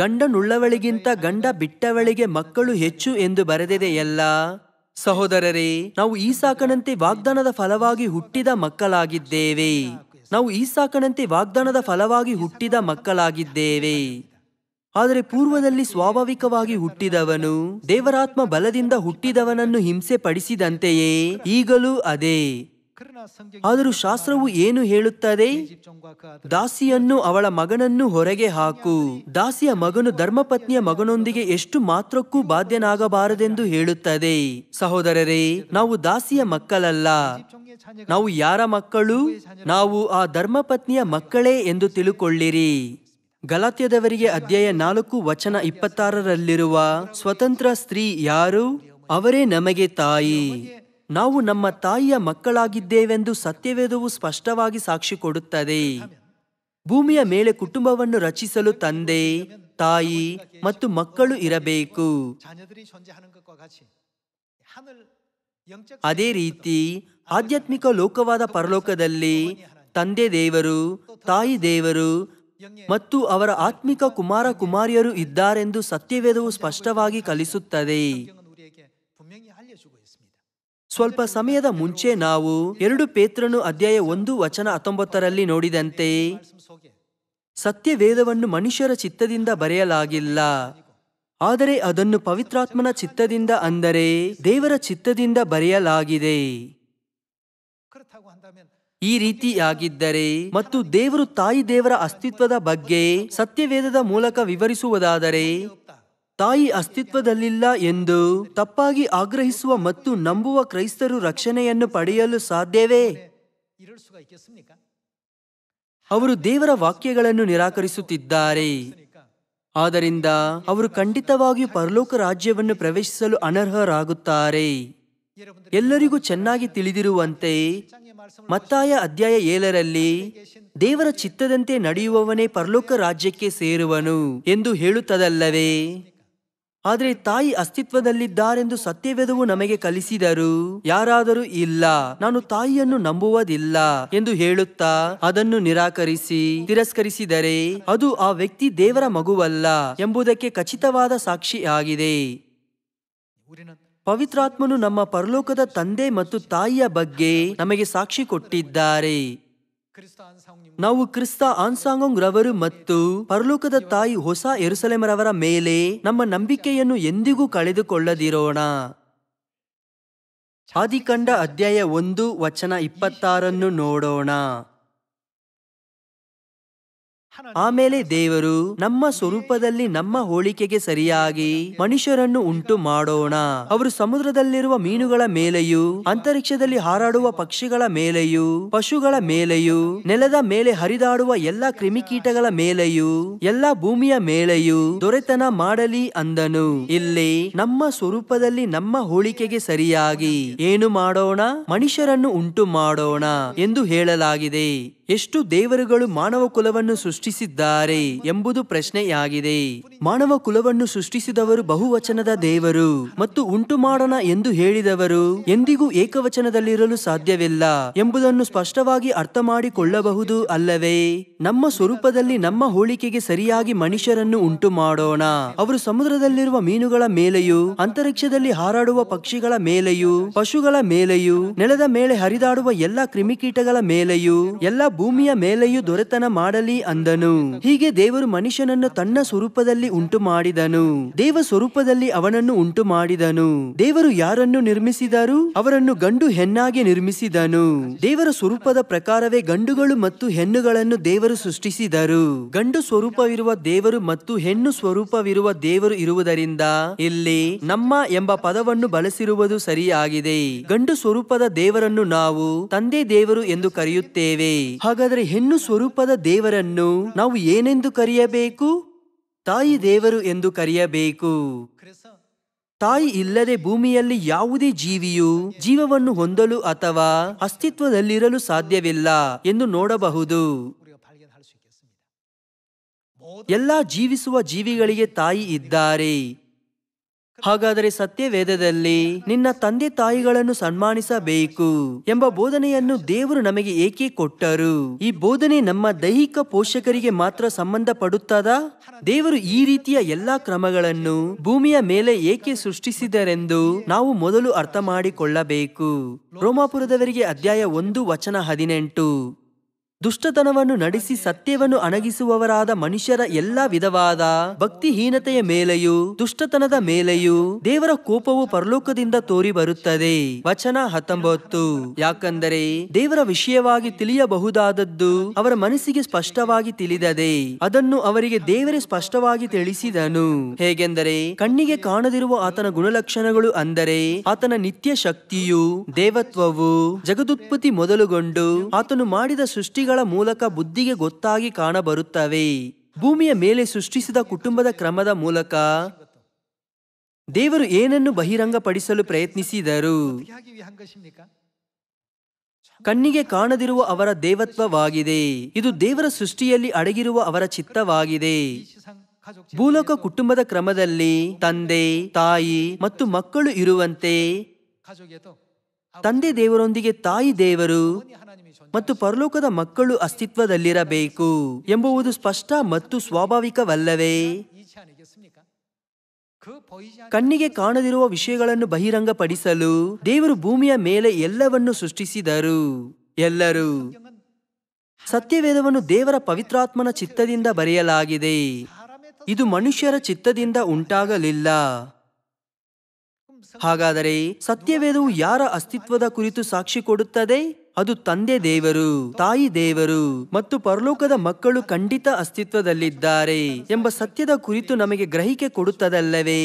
ಗಂಡನುಳ್ಳವಳಿಗಿಂತ ಗಂಡ ಬಿಟ್ಟವಳಿಗೆ ಮಕ್ಕಳು ಹೆಚ್ಚು ಎಂದು ಬರೆದಿದೆಯಲ್ಲ ಸಹೋದರರೇ ನಾವು ಈ ಸಾಕನಂತೆ ವಾಗ್ದಾನದ ಫಲವಾಗಿ ಹುಟ್ಟಿದ ಮಕ್ಕಳಾಗಿದ್ದೇವೆ ನಾವು ಈ ಸಾಕನಂತೆ ವಾಗ್ದಾನದ ಫಲವಾಗಿ ಹುಟ್ಟಿದ ಮಕ್ಕಳಾಗಿದ್ದೇವೆ ಆದರೆ ಪೂರ್ವದಲ್ಲಿ ಸ್ವಾಭಾವಿಕವಾಗಿ ಹುಟ್ಟಿದವನು ದೇವರಾತ್ಮ ಬಲದಿಂದ ಹುಟ್ಟಿದವನನ್ನು ಹಿಂಸೆ ಪಡಿಸಿದಂತೆಯೇ ಈಗಲೂ ಅದೇ ಆದರೂ ಶಾಸ್ತ್ರವು ಏನು ಹೇಳುತ್ತದೆ ದಾಸಿಯನ್ನು ಅವಳ ಮಗನನ್ನು ಹೊರಗೆ ಹಾಕು ದಾಸಿಯ ಮಗನು ಧರ್ಮಪತ್ನಿಯ ಮಗನೊಂದಿಗೆ ಎಷ್ಟು ಮಾತ್ರಕ್ಕೂ ಬಾಧ್ಯನಾಗಬಾರದೆಂದು ಹೇಳುತ್ತದೆ ಸಹೋದರರೇ ನಾವು ದಾಸಿಯ ಮಕ್ಕಳಲ್ಲ ನಾವು ಯಾರ ಮಕ್ಕಳು ನಾವು ಆ ಧರ್ಮಪತ್ನಿಯ ಮಕ್ಕಳೇ ಎಂದು ತಿಳುಕೊಳ್ಳಿರಿ ಗಲಾತ್ಯದವರಿಗೆ ಅಧ್ಯಾಯ ನಾಲ್ಕು ವಚನ ಇಪ್ಪತ್ತಾರರಲ್ಲಿರುವ ಸ್ವತಂತ್ರ ಸ್ತ್ರೀ ಯಾರು ಅವರೇ ನಮಗೆ ತಾಯಿ ನಾವು ನಮ್ಮ ತಾಯಿಯ ಮಕ್ಕಳಾಗಿದ್ದೇವೆಂದು ಸತ್ಯವೇದವು ಸ್ಪಷ್ಟವಾಗಿ ಸಾಕ್ಷಿ ಕೊಡುತ್ತದೆ ಭೂಮಿಯ ಮೇಲೆ ಕುಟುಂಬವನ್ನು ರಚಿಸಲು ತಂದೆ ತಾಯಿ ಮತ್ತು ಮಕ್ಕಳು ಇರಬೇಕು ಅದೇ ರೀತಿ ಆಧ್ಯಾತ್ಮಿಕ ಲೋಕವಾದ ಪರಲೋಕದಲ್ಲಿ ತಂದೆ ದೇವರು ತಾಯಿ ದೇವರು ಮತ್ತು ಅವರ ಆತ್ಮಿಕ ಕುಮಾರ ಕುಮಾರಿಯರು ಇದ್ದಾರೆಂದು ಸತ್ಯವೇದವು ಸ್ಪಷ್ಟವಾಗಿ ಕಲಿಸುತ್ತದೆ ಸ್ವಲ್ಪ ಸಮಯದ ಮುಂಚೆ ನಾವು ಎರಡು ಪೇತ್ರನು ಅಧ್ಯಾಯ ಒಂದು ವಚನ ಹತ್ತೊಂಬತ್ತರಲ್ಲಿ ನೋಡಿದಂತೆ ಸತ್ಯವೇದವನ್ನು ಮನುಷ್ಯರ ಚಿತ್ತದಿಂದ ಬರೆಯಲಾಗಿಲ್ಲ ಆದರೆ ಅದನ್ನು ಪವಿತ್ರಾತ್ಮನ ಚಿತ್ತದಿಂದ ಅಂದರೆ ದೇವರ ಚಿತ್ತದಿಂದ ಬರೆಯಲಾಗಿದೆ ಈ ರೀತಿಯಾಗಿದ್ದರೆ ಮತ್ತು ದೇವರು ತಾಯಿ ದೇವರ ಅಸ್ತಿತ್ವದ ಬಗ್ಗೆ ಸತ್ಯವೇದದ ಮೂಲಕ ವಿವರಿಸುವುದಾದರೆ ತಾಯಿ ಅಸ್ತಿತ್ವದಲ್ಲಿಲ್ಲ ಎಂದು ತಪ್ಪಾಗಿ ಆಗ್ರಹಿಸುವ ಮತ್ತು ನಂಬುವ ಕ್ರೈಸ್ತರು ರಕ್ಷಣೆಯನ್ನು ಪಡೆಯಲು ಸಾಧ್ಯವೇ ಅವರು ದೇವರ ವಾಕ್ಯಗಳನ್ನು ನಿರಾಕರಿಸುತ್ತಿದ್ದಾರೆ ಆದ್ದರಿಂದ ಅವರು ಖಂಡಿತವಾಗಿಯೂ ಪರಲೋಕ ರಾಜ್ಯವನ್ನು ಪ್ರವೇಶಿಸಲು ಅನರ್ಹರಾಗುತ್ತಾರೆ ಎಲ್ಲರಿಗೂ ಚೆನ್ನಾಗಿ ತಿಳಿದಿರುವಂತೆ ಮತ್ತಾಯ ಅಧ್ಯಾಯ ಏಳರಲ್ಲಿ ದೇವರ ಚಿತ್ತದಂತೆ ನಡೆಯುವವನೇ ಪರಲೋಕ ರಾಜ್ಯಕ್ಕೆ ಸೇರುವನು ಎಂದು ಹೇಳುತ್ತದಲ್ಲವೇ ಆದರೆ ತಾಯಿ ಅಸ್ತಿತ್ವದಲ್ಲಿದ್ದಾರೆಂದು ಸತ್ಯವೆದವು ನಮಗೆ ಕಲಿಸಿದರು ಯಾರಾದರೂ ಇಲ್ಲ ನಾನು ತಾಯಿಯನ್ನು ನಂಬುವುದಿಲ್ಲ ಎಂದು ಹೇಳುತ್ತಾ ಅದನ್ನು ನಿರಾಕರಿಸಿ ತಿರಸ್ಕರಿಸಿದರೆ ಅದು ಆ ವ್ಯಕ್ತಿ ದೇವರ ಮಗುವಲ್ಲ ಎಂಬುದಕ್ಕೆ ಖಚಿತವಾದ ಸಾಕ್ಷಿಯಾಗಿದೆ ಪವಿತ್ರಾತ್ಮನು ನಮ್ಮ ಪರಲೋಕದ ತಂದೆ ಮತ್ತು ತಾಯಿಯ ಬಗ್ಗೆ ನಮಗೆ ಸಾಕ್ಷಿ ಕೊಟ್ಟಿದ್ದಾರೆ ನಾವು ಕ್ರಿಸ್ತ ಆನ್ಸಾಂಗ್ ರವರು ಮತ್ತು ಪರಲೋಕದ ತಾಯಿ ಹೊಸ ಎರುಸಲೇಮರವರ ಮೇಲೆ ನಮ್ಮ ನಂಬಿಕೆಯನ್ನು ಎಂದಿಗೂ ಕಳೆದುಕೊಳ್ಳದಿರೋಣ ಆದಿಕಂಡ ಅಧ್ಯಾಯ ಒಂದು ವಚನ ಇಪ್ಪತ್ತಾರನ್ನು ನೋಡೋಣ ಆಮೇಲೆ ದೇವರು ನಮ್ಮ ಸ್ವರೂಪದಲ್ಲಿ ನಮ್ಮ ಹೋಳಿಕೆಗೆ ಸರಿಯಾಗಿ ಮನುಷ್ಯರನ್ನು ಉಂಟು ಮಾಡೋಣ ಅವರು ಸಮುದ್ರದಲ್ಲಿರುವ ಮೀನುಗಳ ಮೇಲೆಯೂ ಅಂತರಿಕ್ಷದಲ್ಲಿ ಹಾರಾಡುವ ಪಕ್ಷಿಗಳ ಮೇಲೆಯೂ ಪಶುಗಳ ಮೇಲೆಯೂ ನೆಲದ ಮೇಲೆ ಹರಿದಾಡುವ ಎಲ್ಲಾ ಕ್ರಿಮಿಕೀಟಗಳ ಮೇಲೆಯೂ ಎಲ್ಲಾ ಭೂಮಿಯ ಮೇಲೆಯೂ ದೊರೆತನ ಮಾಡಲಿ ಅಂದನು ಇಲ್ಲಿ ನಮ್ಮ ಸ್ವರೂಪದಲ್ಲಿ ನಮ್ಮ ಹೋಳಿಕೆಗೆ ಸರಿಯಾಗಿ ಏನು ಮಾಡೋಣ ಮನುಷ್ಯರನ್ನು ಉಂಟು ಮಾಡೋಣ ಎಂದು ಹೇಳಲಾಗಿದೆ ಎಷ್ಟು ದೇವರುಗಳು ಮಾನವ ಕುಲವನ್ನು ಸೃಷ್ಟಿಸಿದ್ದಾರೆ ಎಂಬುದು ಪ್ರಶ್ನೆಯಾಗಿದೆ ಮಾನವ ಕುಲವನ್ನು ಸೃಷ್ಟಿಸಿದವರು ಬಹುವಚನದ ದೇವರು ಮತ್ತು ಉಂಟು ಮಾಡೋಣ ಎಂದು ಹೇಳಿದವರು ಎಂದಿಗೂ ಏಕವಚನದಲ್ಲಿರಲು ಸಾಧ್ಯವಿಲ್ಲ ಎಂಬುದನ್ನು ಸ್ಪಷ್ಟವಾಗಿ ಅರ್ಥ ಮಾಡಿಕೊಳ್ಳಬಹುದು ಅಲ್ಲವೇ ನಮ್ಮ ಸ್ವರೂಪದಲ್ಲಿ ನಮ್ಮ ಹೋಲಿಕೆಗೆ ಸರಿಯಾಗಿ ಮನುಷ್ಯರನ್ನು ಉಂಟು ಮಾಡೋಣ ಅವರು ಸಮುದ್ರದಲ್ಲಿರುವ ಮೀನುಗಳ ಮೇಲೆಯೂ ಅಂತರಿಕ್ಷದಲ್ಲಿ ಹಾರಾಡುವ ಪಕ್ಷಿಗಳ ಮೇಲೆಯೂ ಪಶುಗಳ ಮೇಲೆಯೂ ನೆಲದ ಮೇಲೆ ಹರಿದಾಡುವ ಎಲ್ಲಾ ಕ್ರಿಮಿಕೀಟಗಳ ಮೇಲೆಯೂ ಎಲ್ಲ ಭೂಮಿಯ ಮೇಲೆಯೂ ದೊರೆತನ ಮಾಡಲಿ ಅಂದನು ಹೀಗೆ ದೇವರು ಮನುಷ್ಯನನ್ನು ತನ್ನ ಸ್ವರೂಪದಲ್ಲಿ ಉಂಟು ಮಾಡಿದನು ದೇವ ಸ್ವರೂಪದಲ್ಲಿ ಅವನನ್ನು ಉಂಟು ಮಾಡಿದನು ದೇವರು ಯಾರನ್ನು ನಿರ್ಮಿಸಿದರು ಅವರನ್ನು ಗಂಡು ಹೆಣ್ಣಾಗಿ ನಿರ್ಮಿಸಿದನು ದೇವರ ಸ್ವರೂಪದ ಪ್ರಕಾರವೇ ಗಂಡುಗಳು ಮತ್ತು ಹೆಣ್ಣುಗಳನ್ನು ದೇವರು ಸೃಷ್ಟಿಸಿದರು ಗಂಡು ಸ್ವರೂಪವಿರುವ ದೇವರು ಮತ್ತು ಹೆಣ್ಣು ಸ್ವರೂಪವಿರುವ ದೇವರು ಇರುವುದರಿಂದ ಇಲ್ಲಿ ನಮ್ಮ ಎಂಬ ಪದವನ್ನು ಬಳಸಿರುವುದು ಸರಿಯಾಗಿದೆ ಗಂಡು ಸ್ವರೂಪದ ದೇವರನ್ನು ನಾವು ತಂದೆ ದೇವರು ಎಂದು ಕರೆಯುತ್ತೇವೆ ಹಾಗಾದರೆ ಹೆಣ್ಣು ಸ್ವರೂಪದ ದೇವರನ್ನು ನಾವು ಏನೆಂದು ಕರೆಯಬೇಕು ತಾಯಿ ದೇವರು ಎಂದು ಕರೆಯಬೇಕು ತಾಯಿ ಇಲ್ಲದೆ ಭೂಮಿಯಲ್ಲಿ ಯಾವುದೇ ಜೀವಿಯು ಜೀವವನ್ನು ಹೊಂದಲು ಅಥವಾ ಅಸ್ತಿತ್ವದಲ್ಲಿರಲು ಸಾಧ್ಯವಿಲ್ಲ ಎಂದು ನೋಡಬಹುದು ಎಲ್ಲ ಜೀವಿಸುವ ಜೀವಿಗಳಿಗೆ ತಾಯಿ ಇದ್ದಾರೆ ಹಾಗಾದರೆ ಸತ್ಯವೇದದಲ್ಲಿ ನಿನ್ನ ತಂದೆ ತಾಯಿಗಳನ್ನು ಸನ್ಮಾನಿಸಬೇಕು ಎಂಬ ಬೋಧನೆಯನ್ನು ದೇವರು ನಮಗೆ ಏಕೆ ಕೊಟ್ಟರು ಈ ಬೋಧನೆ ನಮ್ಮ ದೈಹಿಕ ಪೋಷಕರಿಗೆ ಮಾತ್ರ ಸಂಬಂಧ ಪಡುತ್ತದಾ ದೇವರು ಈ ರೀತಿಯ ಎಲ್ಲಾ ಕ್ರಮಗಳನ್ನು ಭೂಮಿಯ ಮೇಲೆ ಏಕೆ ಸೃಷ್ಟಿಸಿದರೆಂದು ನಾವು ಮೊದಲು ಅರ್ಥ ಮಾಡಿಕೊಳ್ಳಬೇಕು ರೋಮಾಪುರದವರಿಗೆ ಅಧ್ಯಾಯ ಒಂದು ವಚನ ಹದಿನೆಂಟು ದುಷ್ಟತನವನ್ನು ನಡೆಸಿ ಸತ್ಯವನ್ನು ಅಣಗಿಸುವವರಾದ ಮನುಷ್ಯರ ಎಲ್ಲ ವಿಧವಾದ ಭಕ್ತಿಹೀನತೆಯ ಮೇಲೆಯೂ ದುಷ್ಟತನದ ಮೇಲೆಯೂ ದೇವರ ಕೋಪವು ಪರಲೋಕದಿಂದ ತೋರಿ ಬರುತ್ತದೆ ವಚನ ಹತ್ತೊಂಬತ್ತು ಯಾಕಂದರೆ ದೇವರ ವಿಷಯವಾಗಿ ತಿಳಿಯಬಹುದಾದದ್ದು ಅವರ ಮನಸ್ಸಿಗೆ ಸ್ಪಷ್ಟವಾಗಿ ತಿಳಿದದೆ ಅದನ್ನು ಅವರಿಗೆ ದೇವರೇ ಸ್ಪಷ್ಟವಾಗಿ ತಿಳಿಸಿದನು ಹೇಗೆಂದರೆ ಕಣ್ಣಿಗೆ ಕಾಣದಿರುವ ಆತನ ಗುಣಲಕ್ಷಣಗಳು ಅಂದರೆ ಆತನ ನಿತ್ಯ ಶಕ್ತಿಯು ದೇವತ್ವವು ಜಗದುತ್ಪತ್ತಿ ಮೊದಲುಗೊಂಡು ಆತನು ಮಾಡಿದ ಸೃಷ್ಟಿಗಳ ಮೂಲಕ ಬುದ್ಧಿಗೆ ಗೊತ್ತಾಗಿ ಕಾಣಬರುತ್ತವೆ ಭೂಮಿಯ ಮೇಲೆ ಸೃಷ್ಟಿಸಿದ ಕುಟುಂಬದ ಕ್ರಮದ ಮೂಲಕ ದೇವರು ಏನನ್ನು ಬಹಿರಂಗಪಡಿಸಲು ಪ್ರಯತ್ನಿಸಿದರು ಕಣ್ಣಿಗೆ ಕಾಣದಿರುವ ಅವರ ದೇವತ್ವವಾಗಿದೆ ಇದು ದೇವರ ಸೃಷ್ಟಿಯಲ್ಲಿ ಅಡಗಿರುವ ಅವರ ಚಿತ್ತವಾಗಿದೆ ಭೂಲೋಕ ಕುಟುಂಬದ ಕ್ರಮದಲ್ಲಿ ತಂದೆ ತಾಯಿ ಮತ್ತು ಮಕ್ಕಳು ಇರುವಂತೆ ತಂದೆ ದೇವರೊಂದಿಗೆ ತಾಯಿ ದೇವರು ಮತ್ತು ಪರಲೋಕದ ಮಕ್ಕಳು ಅಸ್ತಿತ್ವದಲ್ಲಿರಬೇಕು ಎಂಬುವುದು ಸ್ಪಷ್ಟ ಮತ್ತು ಸ್ವಾಭಾವಿಕವಲ್ಲವೇ ಕಣ್ಣಿಗೆ ಕಾಣದಿರುವ ವಿಷಯಗಳನ್ನು ಬಹಿರಂಗಪಡಿಸಲು ದೇವರು ಭೂಮಿಯ ಮೇಲೆ ಎಲ್ಲವನ್ನು ಸೃಷ್ಟಿಸಿದರು ಎಲ್ಲರೂ ಸತ್ಯವೇದವನ್ನು ದೇವರ ಪವಿತ್ರಾತ್ಮನ ಚಿತ್ತದಿಂದ ಬರೆಯಲಾಗಿದೆ ಇದು ಮನುಷ್ಯರ ಚಿತ್ತದಿಂದ ಉಂಟಾಗಲಿಲ್ಲ ಹಾಗಾದರೆ ಸತ್ಯವೇದವು ಯಾರ ಅಸ್ತಿತ್ವದ ಕುರಿತು ಸಾಕ್ಷಿ ಕೊಡುತ್ತದೆ ಅದು ತಂದೆ ದೇವರು ತಾಯಿ ದೇವರು ಮತ್ತು ಪರಲೋಕದ ಮಕ್ಕಳು ಖಂಡಿತ ಅಸ್ತಿತ್ವದಲ್ಲಿದ್ದಾರೆ ಎಂಬ ಸತ್ಯದ ಕುರಿತು ನಮಗೆ ಗ್ರಹಿಕೆ ಕೊಡುತ್ತದಲ್ಲವೇ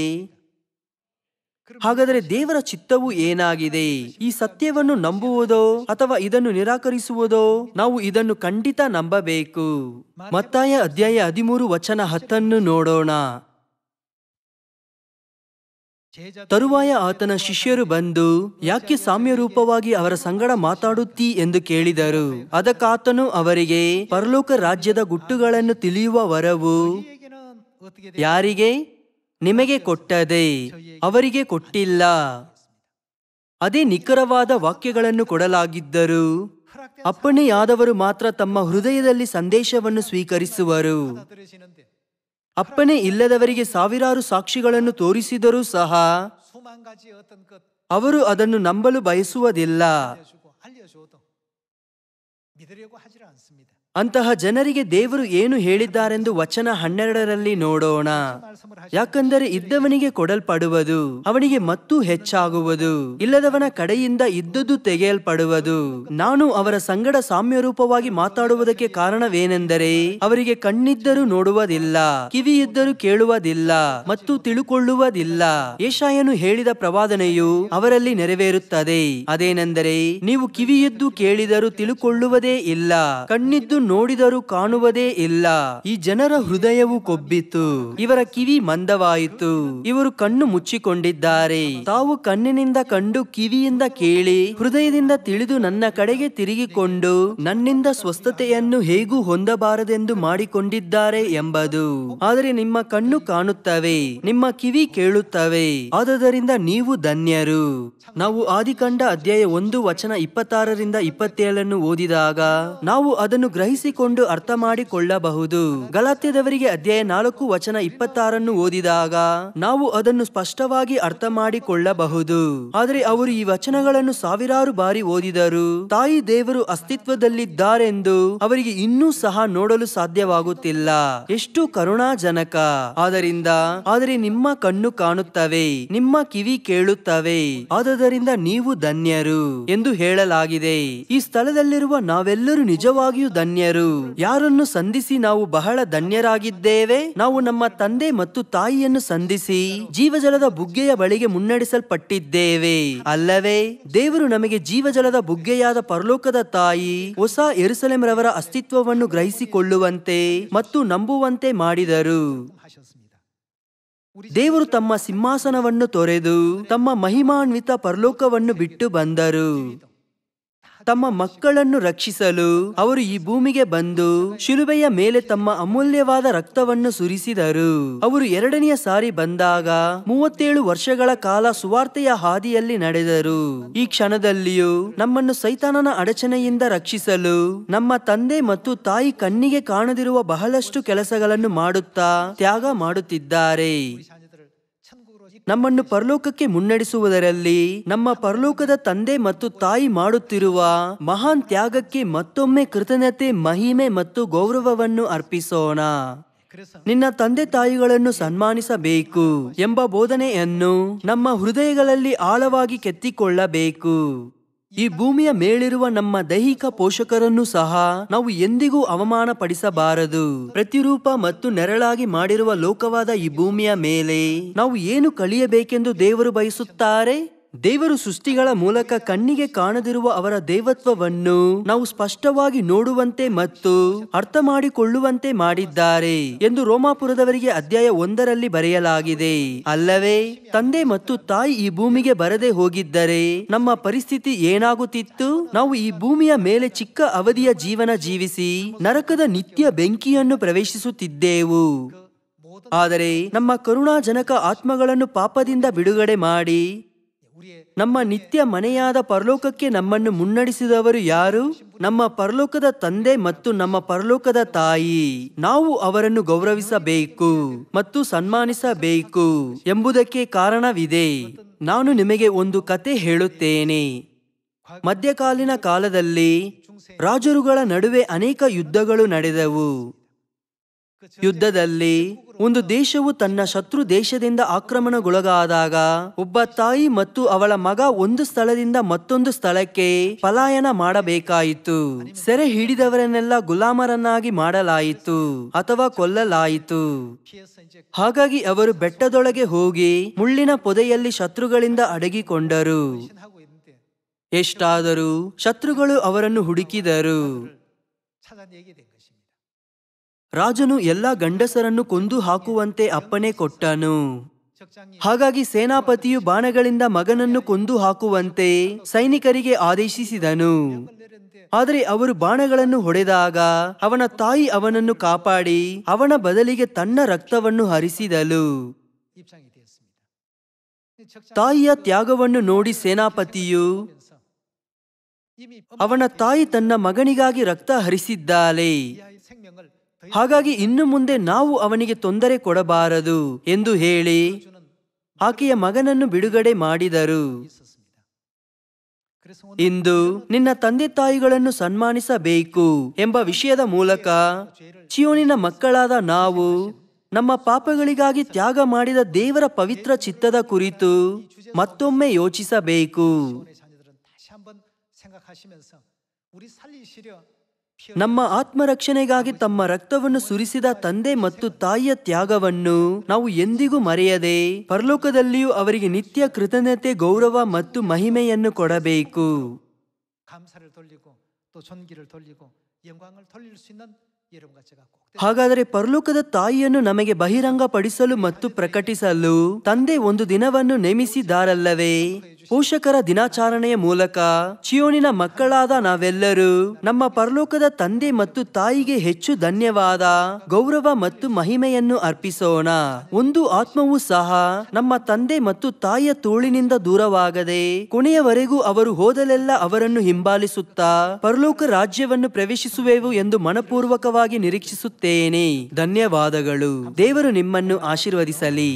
ಹಾಗಾದರೆ ದೇವರ ಚಿತ್ತವು ಏನಾಗಿದೆ ಈ ಸತ್ಯವನ್ನು ನಂಬುವುದೋ ಅಥವಾ ಇದನ್ನು ನಿರಾಕರಿಸುವುದೋ ನಾವು ಇದನ್ನು ಖಂಡಿತ ನಂಬಬೇಕು ಮತ್ತಾಯ ಅಧ್ಯಾಯ ಹದಿಮೂರು ವಚನ ಹತ್ತನ್ನು ನೋಡೋಣ ತರುವಾಯ ಆತನ ಶಿಷ್ಯರು ಬಂದು ಯಾಕೆ ಸಾಮ್ಯ ರೂಪವಾಗಿ ಅವರ ಸಂಗಡ ಮಾತಾಡುತ್ತೀ ಎಂದು ಕೇಳಿದರು ಅದಕ್ಕಾತನು ಅವರಿಗೆ ಪರಲೋಕ ರಾಜ್ಯದ ಗುಟ್ಟುಗಳನ್ನು ತಿಳಿಯುವ ವರವು ಯಾರಿಗೆ ನಿಮಗೆ ಕೊಟ್ಟದೆ ಅವರಿಗೆ ಕೊಟ್ಟಿಲ್ಲ ಅದೇ ನಿಖರವಾದ ವಾಕ್ಯಗಳನ್ನು ಕೊಡಲಾಗಿದ್ದರು ಅಪ್ಪಣೆಯಾದವರು ಮಾತ್ರ ತಮ್ಮ ಹೃದಯದಲ್ಲಿ ಸಂದೇಶವನ್ನು ಸ್ವೀಕರಿಸುವರು ಅಪ್ಪನೆ ಇಲ್ಲದವರಿಗೆ ಸಾವಿರಾರು ಸಾಕ್ಷಿಗಳನ್ನು ತೋರಿಸಿದರೂ ಸಹ ಅವರು ಅದನ್ನು ನಂಬಲು ಬಯಸುವುದಿಲ್ಲ ಅಂತಹ ಜನರಿಗೆ ದೇವರು ಏನು ಹೇಳಿದ್ದಾರೆಂದು ವಚನ ಹನ್ನೆರಡರಲ್ಲಿ ನೋಡೋಣ ಯಾಕಂದರೆ ಇದ್ದವನಿಗೆ ಕೊಡಲ್ಪಡುವುದು ಅವನಿಗೆ ಮತ್ತೂ ಹೆಚ್ಚಾಗುವುದು ಇಲ್ಲದವನ ಕಡೆಯಿಂದ ಇದ್ದದ್ದು ತೆಗೆಯಲ್ಪಡುವುದು ನಾನು ಅವರ ಸಂಗಡ ಸಾಮ್ಯರೂಪವಾಗಿ ಮಾತಾಡುವುದಕ್ಕೆ ಕಾರಣವೇನೆಂದರೆ ಅವರಿಗೆ ಕಣ್ಣಿದ್ದರೂ ನೋಡುವುದಿಲ್ಲ ಕಿವಿ ಇದ್ದರೂ ಕೇಳುವುದಿಲ್ಲ ಮತ್ತು ತಿಳುಕೊಳ್ಳುವುದಿಲ್ಲ ಏಷಾಯನು ಹೇಳಿದ ಪ್ರವಾದನೆಯು ಅವರಲ್ಲಿ ನೆರವೇರುತ್ತದೆ ಅದೇನೆಂದರೆ ನೀವು ಕಿವಿಯದ್ದು ಕೇಳಿದರೂ ತಿಳುಕೊಳ್ಳುವುದೇ ಇಲ್ಲ ಕಣ್ಣಿದ್ದು ನೋಡಿದರೂ ಕಾಣುವುದೇ ಇಲ್ಲ ಈ ಜನರ ಹೃದಯವು ಕೊಬ್ಬಿತ್ತು ಇವರ ಕಿವಿ ಮಂದವಾಯಿತು ಇವರು ಕಣ್ಣು ಮುಚ್ಚಿಕೊಂಡಿದ್ದಾರೆ ತಾವು ಕಣ್ಣಿನಿಂದ ಕಂಡು ಕಿವಿಯಿಂದ ಕೇಳಿ ಹೃದಯದಿಂದ ತಿಳಿದು ನನ್ನ ಕಡೆಗೆ ತಿರುಗಿಕೊಂಡು ನನ್ನಿಂದ ಸ್ವಸ್ಥತೆಯನ್ನು ಹೇಗೂ ಹೊಂದಬಾರದೆಂದು ಮಾಡಿಕೊಂಡಿದ್ದಾರೆ ಎಂಬುದು ಆದರೆ ನಿಮ್ಮ ಕಣ್ಣು ಕಾಣುತ್ತವೆ ನಿಮ್ಮ ಕಿವಿ ಕೇಳುತ್ತವೆ ಆದುದರಿಂದ ನೀವು ಧನ್ಯರು ನಾವು ಆದಿಕಂಡ ಅಧ್ಯಾಯ ಒಂದು ವಚನ ಇಪ್ಪತ್ತಾರರಿಂದ ಇಪ್ಪತ್ತೇಳನ್ನು ಓದಿದಾಗ ನಾವು ಅದನ್ನು ಗ್ರಹಿಸ ಗ್ರಹಿಸಿಕೊಂಡು ಅರ್ಥ ಮಾಡಿಕೊಳ್ಳಬಹುದು ಗಲಾತ್ಯದವರಿಗೆ ಅಧ್ಯಾಯ ನಾಲ್ಕು ವಚನ ಇಪ್ಪತ್ತಾರನ್ನು ಓದಿದಾಗ ನಾವು ಅದನ್ನು ಸ್ಪಷ್ಟವಾಗಿ ಅರ್ಥ ಮಾಡಿಕೊಳ್ಳಬಹುದು ಆದರೆ ಅವರು ಈ ವಚನಗಳನ್ನು ಸಾವಿರಾರು ಬಾರಿ ಓದಿದರು ತಾಯಿ ದೇವರು ಅಸ್ತಿತ್ವದಲ್ಲಿದ್ದಾರೆಂದು ಅವರಿಗೆ ಇನ್ನೂ ಸಹ ನೋಡಲು ಸಾಧ್ಯವಾಗುತ್ತಿಲ್ಲ ಎಷ್ಟು ಕರುಣಾಜನಕ ಆದ್ದರಿಂದ ಆದರೆ ನಿಮ್ಮ ಕಣ್ಣು ಕಾಣುತ್ತವೆ ನಿಮ್ಮ ಕಿವಿ ಕೇಳುತ್ತವೆ ಆದ್ದರಿಂದ ನೀವು ಧನ್ಯರು ಎಂದು ಹೇಳಲಾಗಿದೆ ಈ ಸ್ಥಳದಲ್ಲಿರುವ ನಾವೆಲ್ಲರೂ ನಿಜವಾಗಿಯೂ ಧನ್ಯ ಧನ್ಯರು ಯಾರನ್ನು ಸಂಧಿಸಿ ನಾವು ಬಹಳ ಧನ್ಯರಾಗಿದ್ದೇವೆ ನಾವು ನಮ್ಮ ತಂದೆ ಮತ್ತು ತಾಯಿಯನ್ನು ಸಂಧಿಸಿ ಜೀವಜಲದ ಬುಗ್ಗೆಯ ಬಳಿಗೆ ಮುನ್ನಡೆಸಲ್ಪಟ್ಟಿದ್ದೇವೆ ಅಲ್ಲವೇ ದೇವರು ನಮಗೆ ಜೀವಜಲದ ಬುಗ್ಗೆಯಾದ ಪರಲೋಕದ ತಾಯಿ ಹೊಸ ರವರ ಅಸ್ತಿತ್ವವನ್ನು ಗ್ರಹಿಸಿಕೊಳ್ಳುವಂತೆ ಮತ್ತು ನಂಬುವಂತೆ ಮಾಡಿದರು ದೇವರು ತಮ್ಮ ಸಿಂಹಾಸನವನ್ನು ತೊರೆದು ತಮ್ಮ ಮಹಿಮಾನ್ವಿತ ಪರಲೋಕವನ್ನು ಬಿಟ್ಟು ಬಂದರು ತಮ್ಮ ಮಕ್ಕಳನ್ನು ರಕ್ಷಿಸಲು ಅವರು ಈ ಭೂಮಿಗೆ ಬಂದು ಶಿಲುಬೆಯ ಮೇಲೆ ತಮ್ಮ ಅಮೂಲ್ಯವಾದ ರಕ್ತವನ್ನು ಸುರಿಸಿದರು ಅವರು ಎರಡನೆಯ ಸಾರಿ ಬಂದಾಗ ಮೂವತ್ತೇಳು ವರ್ಷಗಳ ಕಾಲ ಸುವಾರ್ತೆಯ ಹಾದಿಯಲ್ಲಿ ನಡೆದರು ಈ ಕ್ಷಣದಲ್ಲಿಯೂ ನಮ್ಮನ್ನು ಸೈತಾನನ ಅಡಚಣೆಯಿಂದ ರಕ್ಷಿಸಲು ನಮ್ಮ ತಂದೆ ಮತ್ತು ತಾಯಿ ಕಣ್ಣಿಗೆ ಕಾಣದಿರುವ ಬಹಳಷ್ಟು ಕೆಲಸಗಳನ್ನು ಮಾಡುತ್ತಾ ತ್ಯಾಗ ಮಾಡುತ್ತಿದ್ದಾರೆ ನಮ್ಮನ್ನು ಪರಲೋಕಕ್ಕೆ ಮುನ್ನಡೆಸುವುದರಲ್ಲಿ ನಮ್ಮ ಪರಲೋಕದ ತಂದೆ ಮತ್ತು ತಾಯಿ ಮಾಡುತ್ತಿರುವ ಮಹಾನ್ ತ್ಯಾಗಕ್ಕೆ ಮತ್ತೊಮ್ಮೆ ಕೃತಜ್ಞತೆ ಮಹಿಮೆ ಮತ್ತು ಗೌರವವನ್ನು ಅರ್ಪಿಸೋಣ ನಿನ್ನ ತಂದೆ ತಾಯಿಗಳನ್ನು ಸನ್ಮಾನಿಸಬೇಕು ಎಂಬ ಬೋಧನೆಯನ್ನು ನಮ್ಮ ಹೃದಯಗಳಲ್ಲಿ ಆಳವಾಗಿ ಕೆತ್ತಿಕೊಳ್ಳಬೇಕು ಈ ಭೂಮಿಯ ಮೇಲಿರುವ ನಮ್ಮ ದೈಹಿಕ ಪೋಷಕರನ್ನು ಸಹ ನಾವು ಎಂದಿಗೂ ಅವಮಾನ ಪಡಿಸಬಾರದು ಪ್ರತಿರೂಪ ಮತ್ತು ನೆರಳಾಗಿ ಮಾಡಿರುವ ಲೋಕವಾದ ಈ ಭೂಮಿಯ ಮೇಲೆ ನಾವು ಏನು ಕಲಿಯಬೇಕೆಂದು ದೇವರು ಬಯಸುತ್ತಾರೆ ದೇವರು ಸೃಷ್ಟಿಗಳ ಮೂಲಕ ಕಣ್ಣಿಗೆ ಕಾಣದಿರುವ ಅವರ ದೇವತ್ವವನ್ನು ನಾವು ಸ್ಪಷ್ಟವಾಗಿ ನೋಡುವಂತೆ ಮತ್ತು ಅರ್ಥ ಮಾಡಿಕೊಳ್ಳುವಂತೆ ಮಾಡಿದ್ದಾರೆ ಎಂದು ರೋಮಾಪುರದವರಿಗೆ ಅಧ್ಯಾಯ ಒಂದರಲ್ಲಿ ಬರೆಯಲಾಗಿದೆ ಅಲ್ಲವೇ ತಂದೆ ಮತ್ತು ತಾಯಿ ಈ ಭೂಮಿಗೆ ಬರದೆ ಹೋಗಿದ್ದರೆ ನಮ್ಮ ಪರಿಸ್ಥಿತಿ ಏನಾಗುತ್ತಿತ್ತು ನಾವು ಈ ಭೂಮಿಯ ಮೇಲೆ ಚಿಕ್ಕ ಅವಧಿಯ ಜೀವನ ಜೀವಿಸಿ ನರಕದ ನಿತ್ಯ ಬೆಂಕಿಯನ್ನು ಪ್ರವೇಶಿಸುತ್ತಿದ್ದೆವು ಆದರೆ ನಮ್ಮ ಕರುಣಾಜನಕ ಆತ್ಮಗಳನ್ನು ಪಾಪದಿಂದ ಬಿಡುಗಡೆ ಮಾಡಿ ನಮ್ಮ ನಿತ್ಯ ಮನೆಯಾದ ಪರಲೋಕಕ್ಕೆ ನಮ್ಮನ್ನು ಮುನ್ನಡೆಸಿದವರು ಯಾರು ನಮ್ಮ ಪರಲೋಕದ ತಂದೆ ಮತ್ತು ನಮ್ಮ ಪರಲೋಕದ ತಾಯಿ ನಾವು ಅವರನ್ನು ಗೌರವಿಸಬೇಕು ಮತ್ತು ಸನ್ಮಾನಿಸಬೇಕು ಎಂಬುದಕ್ಕೆ ಕಾರಣವಿದೆ ನಾನು ನಿಮಗೆ ಒಂದು ಕತೆ ಹೇಳುತ್ತೇನೆ ಮಧ್ಯಕಾಲೀನ ಕಾಲದಲ್ಲಿ ರಾಜರುಗಳ ನಡುವೆ ಅನೇಕ ಯುದ್ಧಗಳು ನಡೆದವು ಯುದ್ಧದಲ್ಲಿ ಒಂದು ದೇಶವು ತನ್ನ ಶತ್ರು ದೇಶದಿಂದ ಆಕ್ರಮಣಗೊಳಗಾದಾಗ ಒಬ್ಬ ತಾಯಿ ಮತ್ತು ಅವಳ ಮಗ ಒಂದು ಸ್ಥಳದಿಂದ ಮತ್ತೊಂದು ಸ್ಥಳಕ್ಕೆ ಪಲಾಯನ ಮಾಡಬೇಕಾಯಿತು ಸೆರೆ ಹಿಡಿದವರನ್ನೆಲ್ಲ ಗುಲಾಮರನ್ನಾಗಿ ಮಾಡಲಾಯಿತು ಅಥವಾ ಕೊಲ್ಲಲಾಯಿತು ಹಾಗಾಗಿ ಅವರು ಬೆಟ್ಟದೊಳಗೆ ಹೋಗಿ ಮುಳ್ಳಿನ ಪೊದೆಯಲ್ಲಿ ಶತ್ರುಗಳಿಂದ ಅಡಗಿಕೊಂಡರು ಎಷ್ಟಾದರೂ ಶತ್ರುಗಳು ಅವರನ್ನು ಹುಡುಕಿದರು ರಾಜನು ಎಲ್ಲ ಗಂಡಸರನ್ನು ಕೊಂದು ಹಾಕುವಂತೆ ಅಪ್ಪಣೆ ಕೊಟ್ಟನು ಹಾಗಾಗಿ ಸೇನಾಪತಿಯು ಬಾಣಗಳಿಂದ ಮಗನನ್ನು ಕೊಂದು ಹಾಕುವಂತೆ ಸೈನಿಕರಿಗೆ ಆದೇಶಿಸಿದನು ಆದರೆ ಅವರು ಬಾಣಗಳನ್ನು ಹೊಡೆದಾಗ ಅವನ ತಾಯಿ ಅವನನ್ನು ಕಾಪಾಡಿ ಅವನ ಬದಲಿಗೆ ತನ್ನ ರಕ್ತವನ್ನು ಹರಿಸಿದಳು ತಾಯಿಯ ತ್ಯಾಗವನ್ನು ನೋಡಿ ಸೇನಾಪತಿಯು ಅವನ ತಾಯಿ ತನ್ನ ಮಗನಿಗಾಗಿ ರಕ್ತ ಹರಿಸಿದ್ದಾಳೆ ಹಾಗಾಗಿ ಇನ್ನು ಮುಂದೆ ನಾವು ಅವನಿಗೆ ತೊಂದರೆ ಕೊಡಬಾರದು ಎಂದು ಹೇಳಿ ಆಕೆಯ ಮಗನನ್ನು ಬಿಡುಗಡೆ ಮಾಡಿದರು ಇಂದು ನಿನ್ನ ತಂದೆ ತಾಯಿಗಳನ್ನು ಸನ್ಮಾನಿಸಬೇಕು ಎಂಬ ವಿಷಯದ ಮೂಲಕ ಚಿಯೋನಿನ ಮಕ್ಕಳಾದ ನಾವು ನಮ್ಮ ಪಾಪಗಳಿಗಾಗಿ ತ್ಯಾಗ ಮಾಡಿದ ದೇವರ ಪವಿತ್ರ ಚಿತ್ತದ ಕುರಿತು ಮತ್ತೊಮ್ಮೆ ಯೋಚಿಸಬೇಕು ನಮ್ಮ ಆತ್ಮರಕ್ಷಣೆಗಾಗಿ ತಮ್ಮ ರಕ್ತವನ್ನು ಸುರಿಸಿದ ತಂದೆ ಮತ್ತು ತಾಯಿಯ ತ್ಯಾಗವನ್ನು ನಾವು ಎಂದಿಗೂ ಮರೆಯದೆ ಪರಲೋಕದಲ್ಲಿಯೂ ಅವರಿಗೆ ನಿತ್ಯ ಕೃತಜ್ಞತೆ ಗೌರವ ಮತ್ತು ಮಹಿಮೆಯನ್ನು ಕೊಡಬೇಕು ಹಾಗಾದರೆ ಪರಲೋಕದ ತಾಯಿಯನ್ನು ನಮಗೆ ಬಹಿರಂಗಪಡಿಸಲು ಮತ್ತು ಪ್ರಕಟಿಸಲು ತಂದೆ ಒಂದು ದಿನವನ್ನು ನೇಮಿಸಿದಾರಲ್ಲವೇ ಪೋಷಕರ ದಿನಾಚರಣೆಯ ಮೂಲಕ ಚಿಯೋನಿನ ಮಕ್ಕಳಾದ ನಾವೆಲ್ಲರೂ ನಮ್ಮ ಪರಲೋಕದ ತಂದೆ ಮತ್ತು ತಾಯಿಗೆ ಹೆಚ್ಚು ಧನ್ಯವಾದ ಗೌರವ ಮತ್ತು ಮಹಿಮೆಯನ್ನು ಅರ್ಪಿಸೋಣ ಒಂದು ಆತ್ಮವು ಸಹ ನಮ್ಮ ತಂದೆ ಮತ್ತು ತಾಯಿಯ ತೋಳಿನಿಂದ ದೂರವಾಗದೆ ಕೊನೆಯವರೆಗೂ ಅವರು ಹೋದಲೆಲ್ಲ ಅವರನ್ನು ಹಿಂಬಾಲಿಸುತ್ತಾ ಪರಲೋಕ ರಾಜ್ಯವನ್ನು ಪ್ರವೇಶಿಸುವೆವು ಎಂದು ಮನಪೂರ್ವಕವಾಗಿ ನಿರೀಕ್ಷಿಸುತ್ತೇನೆ ಧನ್ಯವಾದಗಳು ದೇವರು ನಿಮ್ಮನ್ನು ಆಶೀರ್ವದಿಸಲಿ